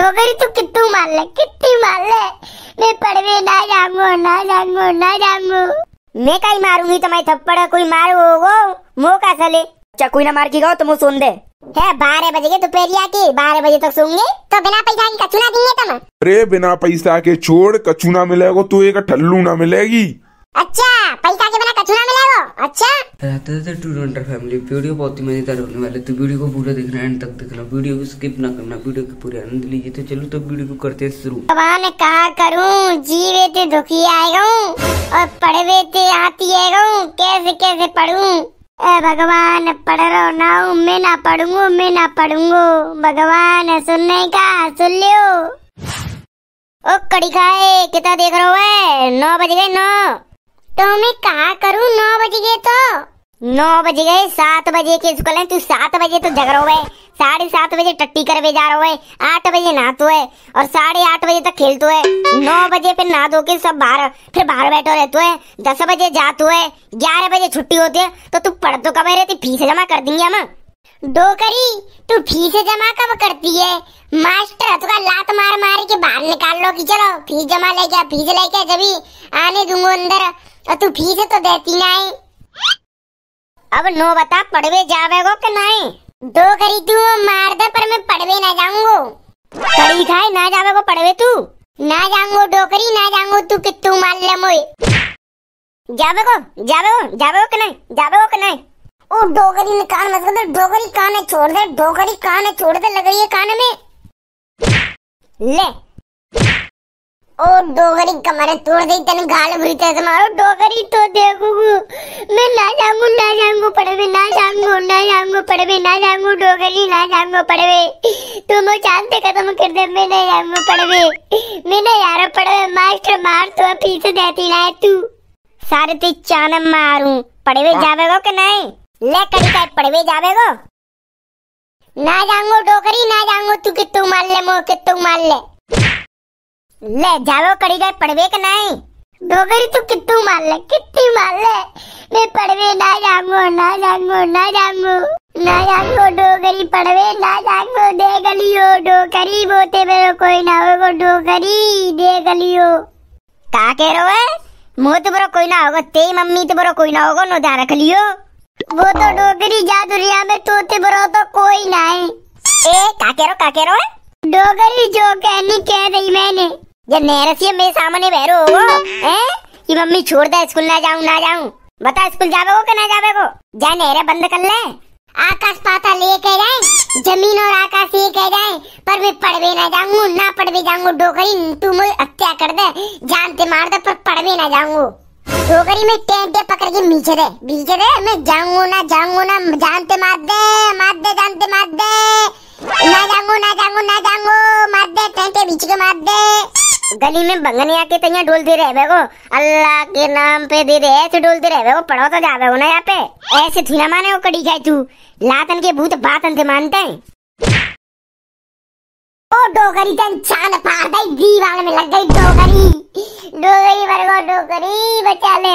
डोगरी तू तो कितू मार ले कितनी मार ले मैं पढ़वे ना जाऊंगो ना जाऊंगो ना जाऊंगो मैं कई मारूंगी तो थप्पड़ कोई मार वो मुंह का सले अच्छा, कोई ना मार की गाओ तुम तो सुन दे है बारह बजे के दोपहरिया की बारह बजे तक सुनगे तो बिना पैसा के कचुना देंगे तुम अरे बिना पैसा के छोड़ कचुना मिलेगा तो एक ठल्लू ना मिलेगी अच्छा पैसा के बिना कचुना मिलेगा अच्छा रहते थे टू वंडर फैमिली वीडियो बहुत ही मजेदार होने वाले तो वीडियो को पूरा देखना एंड तक देखना वीडियो को स्किप ना करना वीडियो के पूरे आनंद लीजिए तो चलो तो वीडियो को करते हैं शुरू भगवान कहा करूँ जी जीवे थे तो दुखी आएगा और पढ़वे थे आती आएगा कैसे कैसे पढ़ूं ए भगवान पढ़ रहो ना मैं ना पढ़ूंगो मैं ना पढ़ूंगो भगवान सुनने का सुन लियो ओ कड़ी खाए कितना देख रहे है नौ बज गए नौ तो मैं कहा करूँ नौ बज गए तो नौ बज गए सात बजे के स्कूल है तू तो सात बजे तो जग रहा है साढ़े सात बजे टट्टी कर जा रहा है आठ बजे नहातो है और साढ़े आठ बजे तक तो खेलतो है नौ बजे फिर नहा धो के सब बाहर फिर बाहर बैठो रहते है दस बजे जातो है ग्यारह बजे छुट्टी होती है तो तू पढ़ तो कब रहती फीस जमा कर देंगे हम डोकरी तू फीस जमा कब करती है मास्टर तो लात मार मार के बाहर निकाल लो कि चलो फीस जमा लेके फीस लेके जब आने दूंगा अंदर और तू फीस तो देती नहीं अब नो बता पढ़वे जावेगो के नहीं दो करी तू मार दे पर मैं पढ़वे ना जाऊंगो कड़ी खाए ना जावेगो पढ़वे तू ना जाऊंगो दो करी ना जाऊंगो तू कि तू मार ले मोए जावेगो जावेगो जावेगो कि नहीं जावेगो कि नहीं ओ डोगरी ने कान मत कर डोगरी कान छोड़ दे डोगरी कान छोड़ दे लग रही है कान में ले ओ डोगरी कमरे तोड़ दे तेन गाल भीते से मारो डोगरी तो देखू मैं ना जाऊंगू ना जाऊंगू पड़वे ना जाऊंगू ना जाऊंगू पड़वे ना जाऊंगू डोगरी ना जाऊंगू पड़वे तुम तो चाहते खत्म कर दे मैं ना जाऊंगू पड़वे मैं ना यारो पड़वे मास्टर मार तो पीस देती ना तू सारे ते चान मारू पड़वे हाँ। जावेगो के नहीं ले पड़वे जावेगो ना डोगरी ना जाऊंगू तू मार ले मो मार ले ले जाओ कड़ी गए पढ़वे के नहीं डोगरी तू कितू मार ले कितनी मार ले मैं पढ़वे ना जाऊंगो ना जाऊंगो ना जाऊंगो ना जाऊंगो डोगरी पढ़वे ना जाऊंगो दे गलियो डोगरी बोते मेरे कोई ना होगो डोगरी दे गलियो का कह रहे हो मो तो बरो कोई ना होगो तेरी मम्मी तो बरो कोई ना होगो नो जा रख लियो वो तो डोगरी जादुरिया में तोते बरो तो कोई ना है ए का कह रहे हो का कह रहे हो डोगरी जो कहनी कह रही मैंने जब नहरसिया मेरे सामने बहरो हो है कि मम्मी छोड़ दे स्कूल ना जाऊं ना जाऊं बता स्कूल जावे को कि ना जावे को जा नहरे बंद कर ले आकाश पाता ये कह जाए जमीन और आकाश ये कह जाए पर मैं पढ़ भी ना जाऊंगू ना पढ़ भी जाऊंगू डोकरी तू मुझे हत्या कर दे जान ते मार दे पर पढ़ भी ना जाऊंगू डोकरी में टेंटे पकड़ के नीचे दे नीचे दे मैं जाऊंगू ना जाऊंगू ना जान ते मार दे मार दे जान ते मार दे ना जाऊंगू ना जाऊंगू ना जाऊंगू मार दे टेंटे नीचे के मार दे गली में बंगन आके तो यहाँ डोलते रहे बेगो अल्लाह के नाम पे दे दे ऐसे ढोलते रहे बेगो पढ़ो तो जावे हो ना यहाँ पे ऐसे थी ना माने वो कड़ी खाई तू लातन के भूत बातन से मानते हैं ओ डोगरी तन चांद फाड़ गई दीवार में लग गई डोगरी डोगरी वर्गो डोगरी बचा ले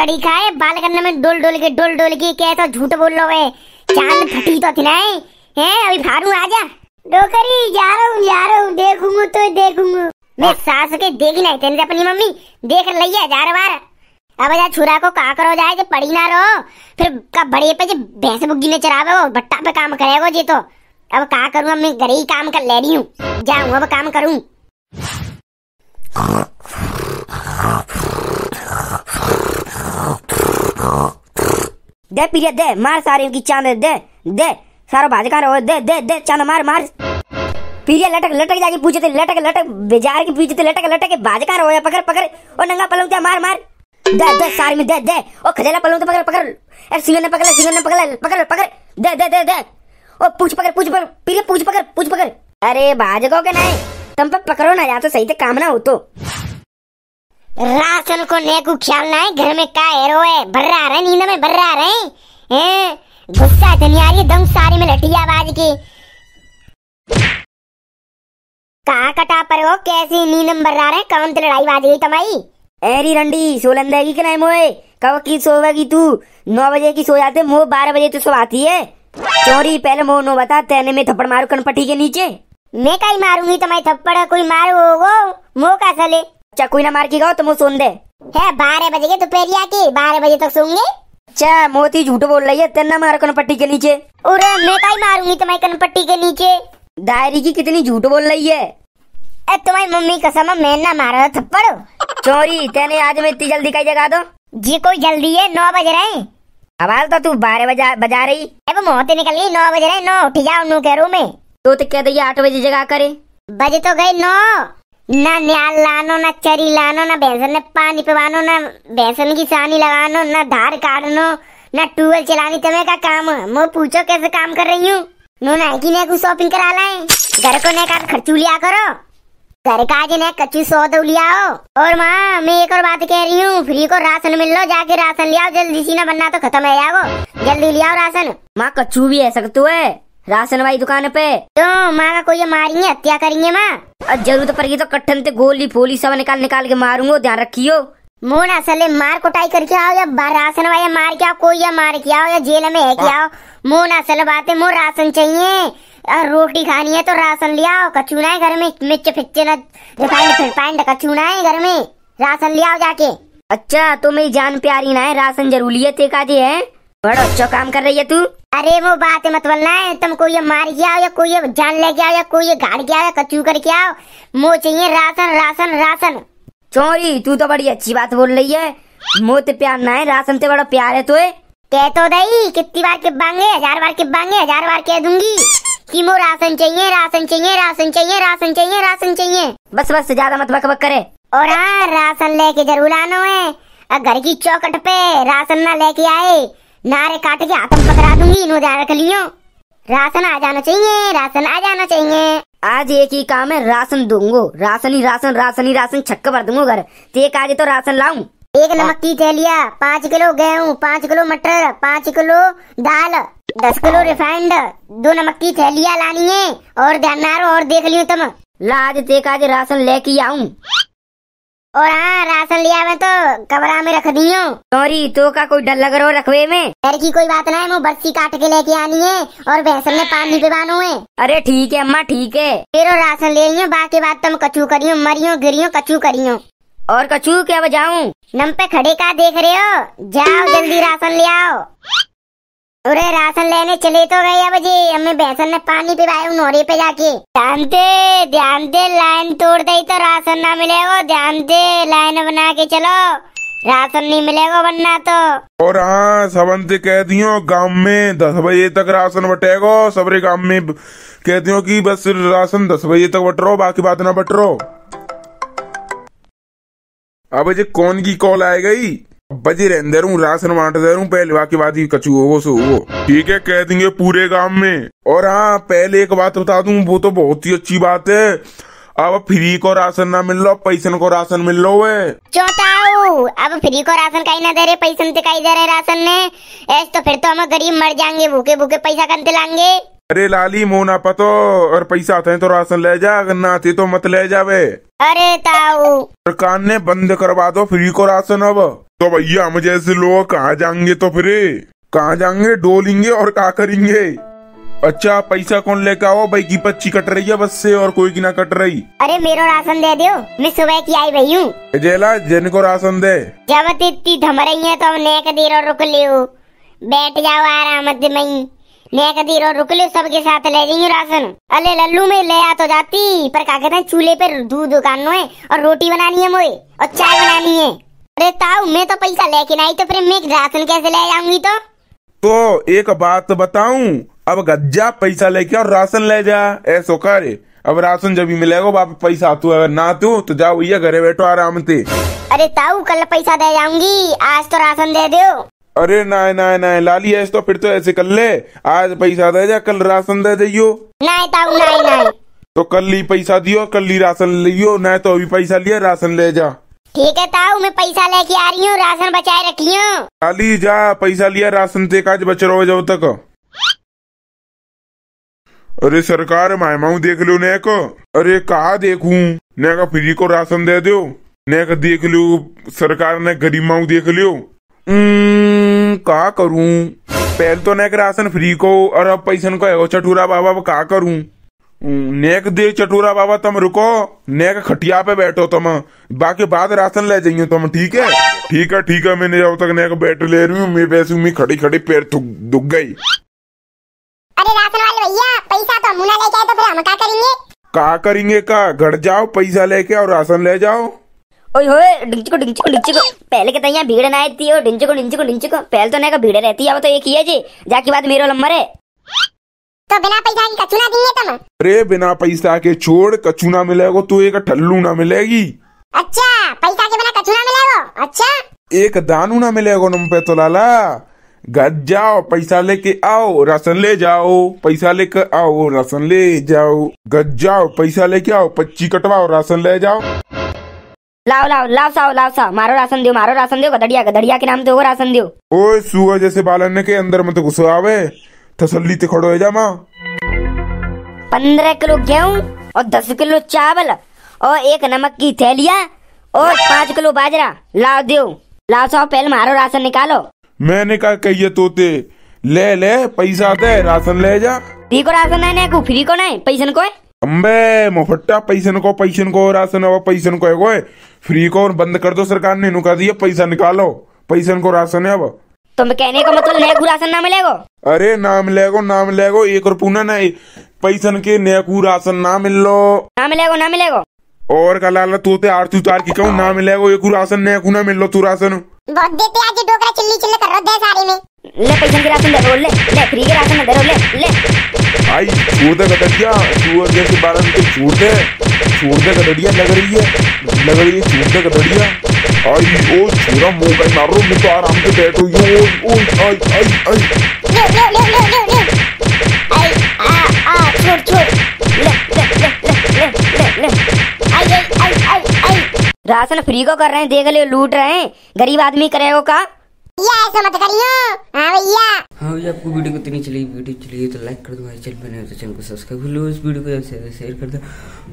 कड़ी खाए बाल करने में डोल डोल के डोल डोल के कैसा तो झूठ बोल लो वे चांद फटी तो थी ना है अभी फाड़ू आजा डोकरी जा रहा हूँ जा रहा हूँ देखूंगा तो देखूंगा मैं हाँ। सास के देगी नहीं तेरे अपनी मम्मी देख लई है हजार बार अब जा छुरा को का करो जाए जे पड़ी ना रहो फिर का बड़े पे जे भैंस बुग्गी ने चरावे वो भट्टा पे काम करेगो जे तो अब का करूं मैं घर ही काम कर ले रही हूँ जाऊं अब काम करूं दे पीरियड दे मार सारे की चांद दे दे सारो भाज का रो दे दे दे चांद मार मार पीछे लटक लटक जाके पूछे थे लटक लटक बेजार के पीछे थे लटक लटक के बाजकार हो या पकड़ पकड़ और नंगा पलंग ते तो मार मार दे दे सारे में दे दे ओ खजला पलंग ते तो पकड़ पकड़ ए सिंगर ने पकड़ सिंगर ने पकड़ पकड़ पकड़ दे दे दे दे ओ पूछ पकड़ पूछ पकड़ पीले पूछ पकड़ पूछ पकड़ अरे बाजको के नहीं तुम पे पकड़ो ना या तो सही से काम ना हो तो राशन को नेकू ख्याल ना है घर में का हेरो है भर्रा रहे नींद में भर्रा रहे हैं गुस्सा धनियारी दम सारे में लटिया बाज की कहाँ कटा पर हो कैसी नी नंबर आ रहे कौन ते लड़ाई बाज गई तुम्हारी एरी रंडी सोलंदेगी के नहीं मोए कब की सोवेगी तू नौ बजे की सो जाते मोह बारह बजे तो सो आती है चोरी पहले मोह नो बता तेने में थप्पड़ मारू कनपट्टी के नीचे मैं कहीं मारूंगी तुम्हारी थप्पड़ कोई मारू वो मोह का सले अच्छा कोई ना मार के गाओ तो मुँह सुन दे है बारह बजे के दोपहरिया की बारह बजे तक सोंगे अच्छा मोती झूठ बोल रही है तेना मारो कनपट्टी के नीचे और मैं कहीं मारूंगी तुम्हारी कनपट्टी के नीचे डायरी की कितनी झूठ बोल रही है ए तुम्हारी मम्मी कसम ना मारा थप्पड़ चोरी तेने आज में इतनी जल्दी कई जगा दो जी कोई जल्दी है नौ बज रहे हैं तो तू बारह बजा बजा रही अब मोहते निकल रही नौ बज रहे नौ उठ जाओ नू कह रू में तो कह दी आठ बजे जगा करे बजे तो गए नौ ना न्याल लानो ना चरी लानो ना भैंसन ने पानी पिवानो ना भैंसन की सानी लगानो ना धार काटनो ना टूवेल चलानी तुम्हें का काम मैं पूछो कैसे काम कर रही हूँ नो नाइकी ने कुछ शॉपिंग करा लाए घर को ने कार खर्चू लिया करो घर का आज ने कच्चू सौद लिया हो और माँ मैं एक और बात कह रही हूँ फ्री को राशन मिल लो जाके राशन लिया जल्दी सीना बनना तो खत्म है यार जल्दी लियाओ राशन माँ कच्चू भी है सकते तो है राशन वाली दुकान पे तो माँ का कोई मारेंगे हत्या करेंगे माँ जरूरत पड़ेगी तो कट्ठन ते गोली फोली सब निकाल निकाल के मारूंगो ध्यान रखियो मोना सले मार कुटाई करके आओ या राशन वाया मार के आओ कोई या मार के आओ या जेल में है के हाँ। आओ मोना सल बात है राशन चाहिए और रोटी खानी है तो राशन ले आओ कचूना है घर में मिर्च फिक्चे रिफाइंड रिफाइंड कचूना है घर में राशन ले आओ जाके अच्छा तो मेरी जान प्यारी ना है राशन जरूरियत एक आजे है बड़ा अच्छा काम कर रही है तू अरे वो बात मत बोलना है तुम कोई मार के आओ या कोई जान लेके आओ या कोई घाट के आओ या कचू करके आओ मो चाहिए राशन राशन राशन चोरी तू तो बड़ी अच्छी बात बोल रही है मुँह तो प्यार ना है राशन से तो बड़ा प्यार है तुए कह तो दही कितनी बार के बांगे हजार बार के बांगे हजार बार कह दूंगी कि मो राशन चाहिए राशन चाहिए राशन चाहिए राशन चाहिए राशन चाहिए बस बस ज्यादा मत बकबक करे और हाँ राशन लेके जरूर आना है घर की चौकट पे राशन ना लेके आए नारे काट के हाथम पकड़ा दूंगी इन्हों जा रख लियो राशन आ जाना चाहिए राशन आ जाना चाहिए आज एक ही काम है राशन दूंगो राशन ही राशन राशन ही राशन छक्के भर दूंगो घर तो एक आज तो राशन लाऊं एक नमक की थैलिया पाँच किलो गेहूँ पाँच किलो मटर पाँच किलो दाल दस किलो रिफाइंड दो नमक की थैलिया लानी है और ध्यान और देख लियो तुम लाज ते तो आज राशन लेके आऊं और हाँ राशन लिया मैं तो कमरा में रख दियो सॉरी तो का कोई डर लग रहा रखवे में डर की कोई बात ना है वो बस्सी काट के लेके आनी है और भैंस में पानी पिबानो है अरे ठीक है अम्मा ठीक है फिर राशन ले लियो बाकी बात तुम कचू करियो मरियो गिरियो कचू करियो और कचू क्या बजाऊ नम पे खड़े का देख रहे हो जाओ जल्दी राशन ले आओ अरे राशन लेने चले तो गए अब जी हमें बेसन ने पानी पिवाया नोरे पे जाके ध्यान दे ध्यान दे लाइन तोड़ दे तो राशन ना मिलेगा ध्यान दे लाइन बना के चलो राशन नहीं मिलेगा वरना तो और हाँ सबंत कह दियो गांव में दस बजे तक राशन बटेगो सबरे गांव में कह दियो कि बस राशन दस बजे तक बट रहो बाकी बात ना बट रहो अब जी कौन की कॉल आए गई बजी रहने दे राशन बांट दे रू पहले बाकी बात ही कचू हो सो वो ठीक है कह देंगे पूरे गांव में और हाँ पहले एक बात बता दू वो तो बहुत ही अच्छी बात है अब फ्री को राशन ना मिल लो पैसन को राशन मिल लो वे अब फ्री को राशन कहीं ना दे रहे पैसन कहीं दे रहे राशन ने ऐसे तो फिर तो हम गरीब मर जाएंगे भूखे भूखे पैसा कंते लाएंगे अरे लाली मोना पतो और पैसा आते तो राशन ले जा अगर ना आते तो मत ले जावे अरे ताऊ सरकार ने बंद करवा दो फ्री को राशन अब तो भैया हम जैसे लोग कहाँ जाएंगे तो फिर कहाँ जाएंगे डोलेंगे और कहा करेंगे अच्छा पैसा कौन लेकर आओ भाई की पच्ची कट रही है बस से और कोई की ना कट रही अरे मेरा राशन दे दियो मैं सुबह की आई भाई हूँ जेला जेन को राशन दे जब इतनी धम रही है तो हम नेक देर और रुक लियो बैठ जाओ आराम मई नेक देर और रुक लियो सबके साथ ले जाएंगे राशन अरे लल्लू में ले आ तो जाती पर क्या कहते हैं चूल्हे पे दूध उगानो है और रोटी बनानी है मोए और चाय बनानी है अरे ताऊ मैं तो पैसा लेके नहीं तो फिर मैं राशन कैसे ले जाऊंगी तो तो एक बात बताऊं अब गज्जा पैसा लेके और राशन ले जा ऐसो कर अब राशन जब भी मिलेगा बाप पैसा आतू अगर ना तू तो जाओ भैया घरे बैठो आराम से अरे ताऊ कल पैसा दे जाऊंगी आज तो राशन दे दो अरे ना ना ना लाली ऐसे तो फिर तो ऐसे कर ले आज पैसा दे जा कल राशन दे दियो ना ताऊ ना ना तो कल ही पैसा दियो कल ही राशन लियो ना तो अभी पैसा लिया राशन ले जा ठीक है ताऊ मैं पैसा लेके आ रही हूँ राशन बचाए रखी हूँ काली जा पैसा लिया राशन से काज बच रहा जब तक अरे सरकार माय माऊ देख लो नेक अरे कहा देखू ने का फ्री को राशन दे दो ने का देख लो सरकार ने गरीब माऊ देख लियो कहा करूं पहले तो ने राशन फ्री को और अब पैसन को चटूरा बाबा कहा करूं नेक दे चटूरा बाबा तुम रुको नेक खटिया पे बैठो तुम बाकी बाद राशन ले जाइयो तुम ठीक है ठीक है ठीक है मैंने जब तक तो नेक बैठ ले रही हूँ वैसे मैं खड़ी खड़ी पैर दुख गई अरे राशन वाले भैया पैसा तो मुना लेके आए तो फिर हम क्या करेंगे का करेंगे का घर जाओ पैसा लेके और राशन ले जाओ ओए होए डिंचको डिंचको डिंचको पहले कहते यहाँ भीड़ ना आती हो डिंचको डिंचको डिंचको पहले तो ना का भीड़ रहती है अब तो एक ही है जी जाके बाद मेरा नंबर है तो बिना पैसा की कचूना देंगे तुम अरे बिना पैसा के छोड़ कचूना मिलेगा तो एक ठल्लू ना मिलेगी अच्छा पैसा के बिना कचूना मिलेगा अच्छा एक दानू ना मिलेगा तुम पे तो लाला घर जाओ पैसा लेके आओ राशन ले जाओ पैसा लेके आओ राशन ले जाओ घर जाओ पैसा लेके आओ पच्ची कटवाओ राशन ले जाओ लाओ लाओ लाओ साओ लाओ साओ मारो राशन दियो मारो राशन दियो गदड़िया गदड़िया के नाम दो राशन दियो ओए सुअर जैसे बालन के अंदर मत घुसो आवे तसल्ली से खड़ो है जा माँ पंद्रह किलो गेहूँ और दस किलो चावल और एक नमक की थैलिया और पाँच किलो बाजरा ला दो ला सौ पहले मारो राशन निकालो मैंने कहा कहिए तोते ले ले पैसा दे राशन ले जा फ्री को राशन है को फ्री को नहीं पैसन को अम्बे मोहट्टा पैसन को पैसन को राशन है पैसन को है फ्री को बंद कर दो सरकार ने नुका दिया पैसा निकालो पैसन को राशन है अब तुम तो कहने का मतलब नेकू राशन ना मिलेगो अरे नाम लेगो नाम लेगो एक और रुपया नहीं पैसन के नेकू राशन ना मिल लो ना मिलेगो ना मिलेगो और का लाला तोते आर तू तार की कहूँ ना मिलेगो एक राशन नेकू ना मिल लो तू राशन बहुत देते आज डोकरा चिल्ली चिल्ली कर रहा दे सारी में ले पैसन के राशन दे ले ले फ्री के राशन दे ले ले भाई छोड़ दे गदड़िया तू जैसे बारह में छोड़ दे छोड़ दे गदड़िया लग रही है लग रही है छोड़ दे गदड़िया आई ओ पूरा मुंह का मारो मैं तो आराम से बैठो यू ओ ओ आई आई आई राशन फ्री को कर रहे हैं देख ले लूट रहे हैं गरीब आदमी करे हो का या ऐसा मत करियो हां भैया हां भैया आपको वीडियो कितनी चली वीडियो चली तो लाइक कर दो हमारे चैनल पर नहीं तो चैनल को सब्सक्राइब कर लो इस वीडियो को जल्द से शेयर कर दो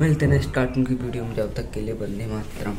मिलते हैं स्टार्टिंग की वीडियो में जब तक के लिए बंदे मातरम